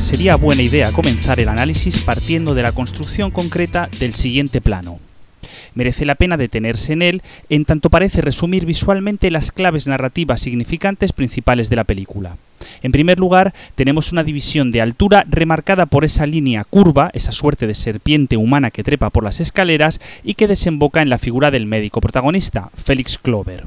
sería buena idea comenzar el análisis partiendo de la construcción concreta del siguiente plano. Merece la pena detenerse en él, en tanto parece resumir visualmente las claves narrativas significantes principales de la película. En primer lugar, tenemos una división de altura remarcada por esa línea curva, esa suerte de serpiente humana que trepa por las escaleras y que desemboca en la figura del médico protagonista, Félix Clover.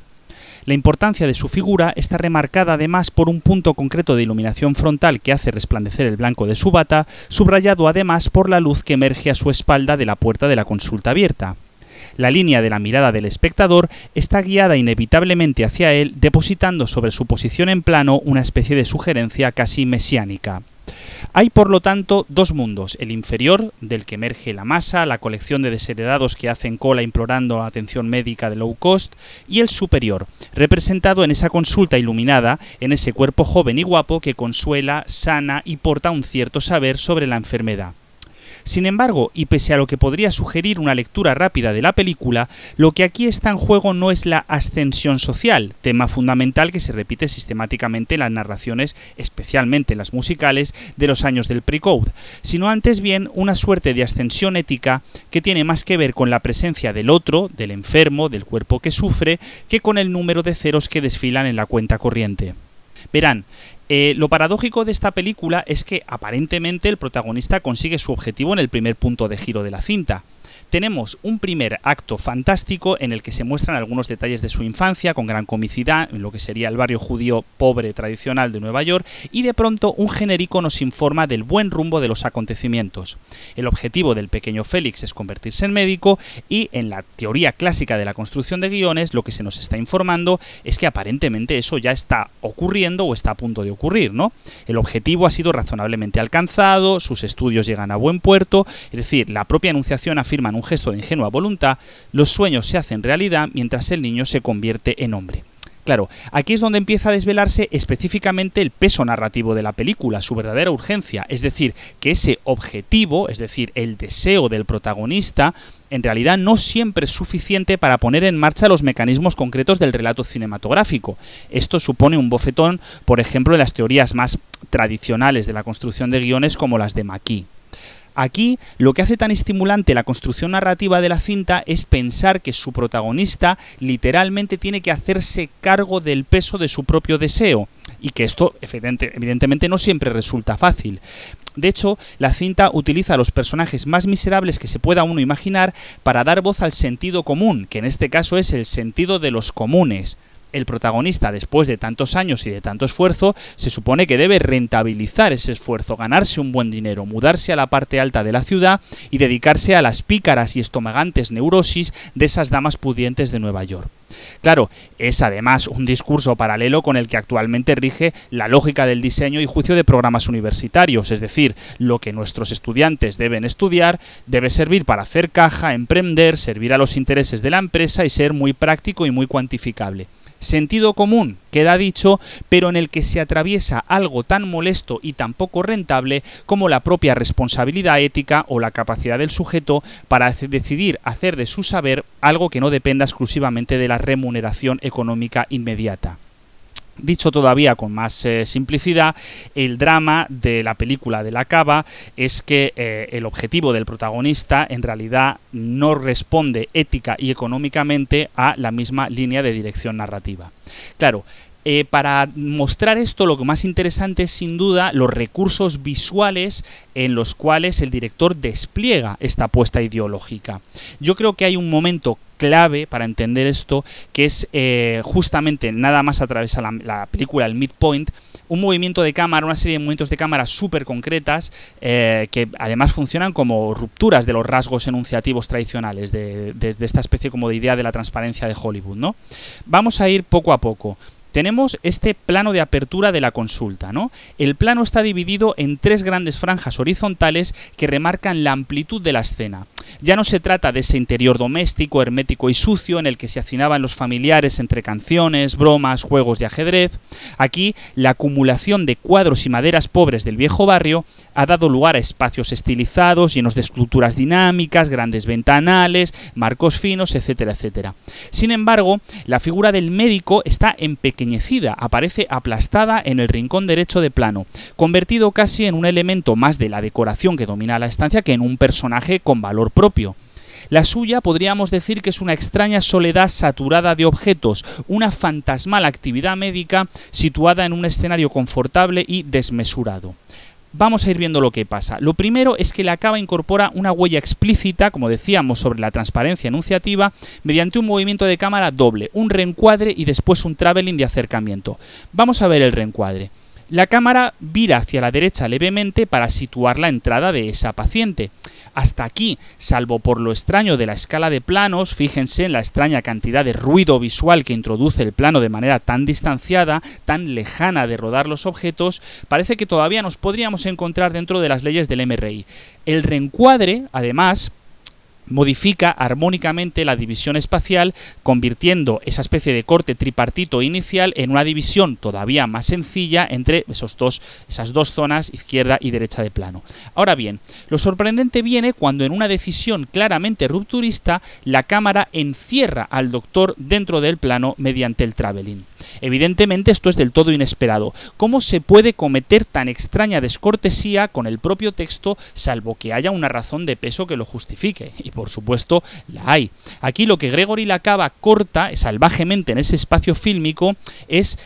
La importancia de su figura está remarcada además por un punto concreto de iluminación frontal que hace resplandecer el blanco de su bata, subrayado además por la luz que emerge a su espalda de la puerta de la consulta abierta. La línea de la mirada del espectador está guiada inevitablemente hacia él, depositando sobre su posición en plano una especie de sugerencia casi mesiánica. Hay, por lo tanto, dos mundos, el inferior, del que emerge la masa, la colección de desheredados que hacen cola implorando atención médica de low cost, y el superior, representado en esa consulta iluminada, en ese cuerpo joven y guapo que consuela, sana y porta un cierto saber sobre la enfermedad. Sin embargo, y pese a lo que podría sugerir una lectura rápida de la película, lo que aquí está en juego no es la ascensión social, tema fundamental que se repite sistemáticamente en las narraciones, especialmente en las musicales, de los años del pre-code, sino antes bien una suerte de ascensión ética que tiene más que ver con la presencia del otro, del enfermo, del cuerpo que sufre, que con el número de ceros que desfilan en la cuenta corriente. Verán, eh, lo paradójico de esta película es que aparentemente el protagonista consigue su objetivo en el primer punto de giro de la cinta, tenemos un primer acto fantástico en el que se muestran algunos detalles de su infancia con gran comicidad en lo que sería el barrio judío pobre tradicional de Nueva York y de pronto un genérico nos informa del buen rumbo de los acontecimientos. El objetivo del pequeño Félix es convertirse en médico y en la teoría clásica de la construcción de guiones lo que se nos está informando es que aparentemente eso ya está ocurriendo o está a punto de ocurrir, ¿no? El objetivo ha sido razonablemente alcanzado, sus estudios llegan a buen puerto, es decir, la propia enunciación afirma un gesto de ingenua voluntad, los sueños se hacen realidad mientras el niño se convierte en hombre. Claro, aquí es donde empieza a desvelarse específicamente el peso narrativo de la película, su verdadera urgencia, es decir, que ese objetivo, es decir, el deseo del protagonista, en realidad no siempre es suficiente para poner en marcha los mecanismos concretos del relato cinematográfico. Esto supone un bofetón, por ejemplo, en las teorías más tradicionales de la construcción de guiones como las de Maquis. Aquí lo que hace tan estimulante la construcción narrativa de la cinta es pensar que su protagonista literalmente tiene que hacerse cargo del peso de su propio deseo y que esto evidentemente no siempre resulta fácil. De hecho, la cinta utiliza a los personajes más miserables que se pueda uno imaginar para dar voz al sentido común, que en este caso es el sentido de los comunes el protagonista, después de tantos años y de tanto esfuerzo, se supone que debe rentabilizar ese esfuerzo, ganarse un buen dinero, mudarse a la parte alta de la ciudad y dedicarse a las pícaras y estomagantes neurosis de esas damas pudientes de Nueva York. Claro, es además un discurso paralelo con el que actualmente rige la lógica del diseño y juicio de programas universitarios, es decir, lo que nuestros estudiantes deben estudiar debe servir para hacer caja, emprender, servir a los intereses de la empresa y ser muy práctico y muy cuantificable. Sentido común, queda dicho, pero en el que se atraviesa algo tan molesto y tan poco rentable como la propia responsabilidad ética o la capacidad del sujeto para decidir hacer de su saber algo que no dependa exclusivamente de la remuneración económica inmediata. Dicho todavía con más eh, simplicidad, el drama de la película de la cava es que eh, el objetivo del protagonista en realidad no responde ética y económicamente a la misma línea de dirección narrativa. Claro, eh, para mostrar esto, lo que más interesante es sin duda los recursos visuales en los cuales el director despliega esta apuesta ideológica. Yo creo que hay un momento clave para entender esto, que es eh, justamente nada más a través la, la película, el midpoint, un movimiento de cámara, una serie de movimientos de cámara súper concretas eh, que además funcionan como rupturas de los rasgos enunciativos tradicionales desde esta especie como de idea de la transparencia de Hollywood, ¿no? Vamos a ir poco a poco tenemos este plano de apertura de la consulta. ¿no? El plano está dividido en tres grandes franjas horizontales que remarcan la amplitud de la escena. Ya no se trata de ese interior doméstico, hermético y sucio en el que se hacinaban los familiares entre canciones, bromas, juegos de ajedrez. Aquí la acumulación de cuadros y maderas pobres del viejo barrio ha dado lugar a espacios estilizados, llenos de esculturas dinámicas, grandes ventanales, marcos finos, etcétera, etcétera. Sin embargo, la figura del médico está empequeñecida, aparece aplastada en el rincón derecho de plano, convertido casi en un elemento más de la decoración que domina la estancia que en un personaje con valor propio. La suya podríamos decir que es una extraña soledad saturada de objetos, una fantasmal actividad médica situada en un escenario confortable y desmesurado. Vamos a ir viendo lo que pasa. Lo primero es que la cava incorpora una huella explícita, como decíamos, sobre la transparencia enunciativa, mediante un movimiento de cámara doble, un reencuadre y después un traveling de acercamiento. Vamos a ver el reencuadre. La cámara vira hacia la derecha levemente para situar la entrada de esa paciente hasta aquí, salvo por lo extraño de la escala de planos, fíjense en la extraña cantidad de ruido visual que introduce el plano de manera tan distanciada, tan lejana de rodar los objetos, parece que todavía nos podríamos encontrar dentro de las leyes del MRI. El reencuadre, además, modifica armónicamente la división espacial, convirtiendo esa especie de corte tripartito inicial en una división todavía más sencilla entre esos dos, esas dos zonas, izquierda y derecha de plano. Ahora bien, lo sorprendente viene cuando en una decisión claramente rupturista, la cámara encierra al doctor dentro del plano mediante el traveling. Evidentemente esto es del todo inesperado. ¿Cómo se puede cometer tan extraña descortesía con el propio texto salvo que haya una razón de peso que lo justifique? por supuesto, la hay. Aquí lo que Gregory Lacaba corta salvajemente en ese espacio fílmico es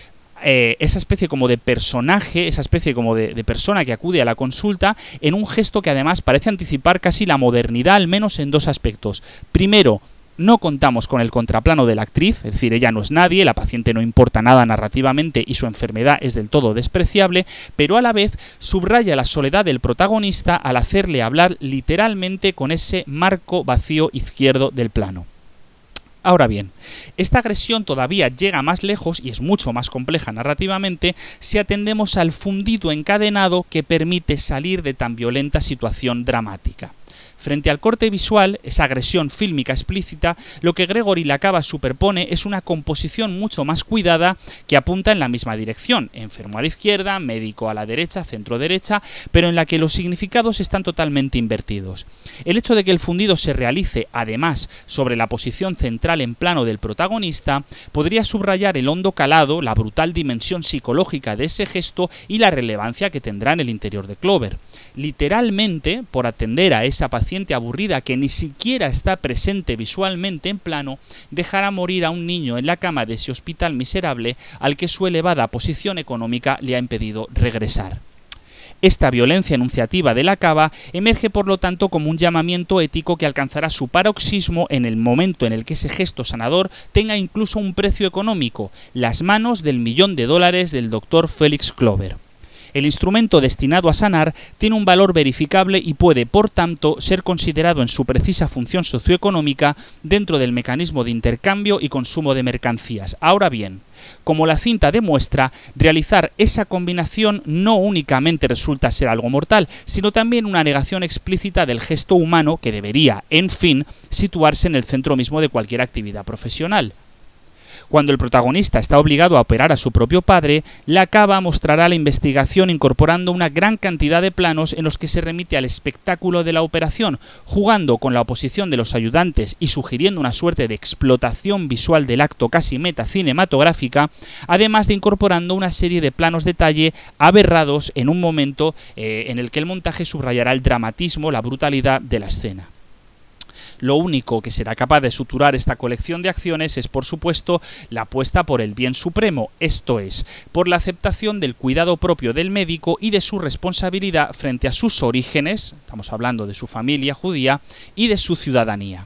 eh, esa especie como de personaje, esa especie como de, de, persona que acude a la consulta, en un gesto que además parece anticipar casi la modernidad, al menos en dos aspectos. Primero, no contamos con el contraplano de la actriz, es decir, ella no es nadie, la paciente no importa nada narrativamente y su enfermedad es del todo despreciable, pero a la vez subraya la soledad del protagonista al hacerle hablar literalmente con ese marco vacío izquierdo del plano. Ahora bien, esta agresión todavía llega más lejos y es mucho más compleja narrativamente si atendemos al fundido encadenado que permite salir de tan violenta situación dramática. Frente al corte visual, esa agresión fílmica explícita, lo que Gregory Lacaba superpone es una composición mucho más cuidada que apunta en la misma dirección, enfermo a la izquierda, médico a la derecha, centro derecha, pero en la que los significados están totalmente invertidos. El hecho de que el fundido se realice, además, sobre la posición central en plano del protagonista, podría subrayar el hondo calado, la brutal dimensión psicológica de ese gesto y la relevancia que tendrá en el interior de Clover. Literalmente, por atender a esa aburrida que ni siquiera está presente visualmente en plano, dejará morir a un niño en la cama de ese hospital miserable al que su elevada posición económica le ha impedido regresar. Esta violencia enunciativa de la cava emerge por lo tanto como un llamamiento ético que alcanzará su paroxismo en el momento en el que ese gesto sanador tenga incluso un precio económico, las manos del millón de dólares del doctor Félix Clover. El instrumento destinado a sanar tiene un valor verificable y puede, por tanto, ser considerado en su precisa función socioeconómica dentro del mecanismo de intercambio y consumo de mercancías. Ahora bien, como la cinta demuestra, realizar esa combinación no únicamente resulta ser algo mortal, sino también una negación explícita del gesto humano que debería, en fin, situarse en el centro mismo de cualquier actividad profesional. Cuando el protagonista está obligado a operar a su propio padre, la cava mostrará la investigación incorporando una gran cantidad de planos en los que se remite al espectáculo de la operación, jugando con la oposición de los ayudantes y sugiriendo una suerte de explotación visual del acto casi meta cinematográfica, además de incorporando una serie de planos detalle aberrados en un momento eh, en el que el montaje subrayará el dramatismo, la brutalidad de la escena. Lo único que será capaz de suturar esta colección de acciones es, por supuesto, la apuesta por el bien supremo, esto es, por la aceptación del cuidado propio del médico y de su responsabilidad frente a sus orígenes, estamos hablando de su familia judía, y de su ciudadanía.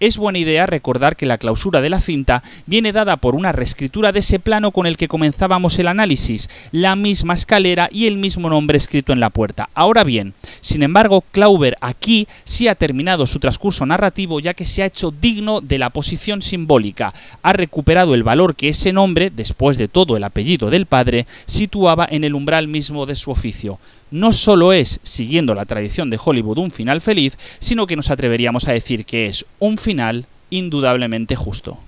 Es buena idea recordar que la clausura de la cinta viene dada por una reescritura de ese plano con el que comenzábamos el análisis, la misma escalera y el mismo nombre escrito en la puerta. Ahora bien, sin embargo, Clauber aquí sí ha terminado su transcurso narrativo ya que se ha hecho digno de la posición simbólica, ha recuperado el valor que ese nombre, después de todo el apellido del padre, situaba en el umbral mismo de su oficio no solo es, siguiendo la tradición de Hollywood, un final feliz, sino que nos atreveríamos a decir que es un final indudablemente justo.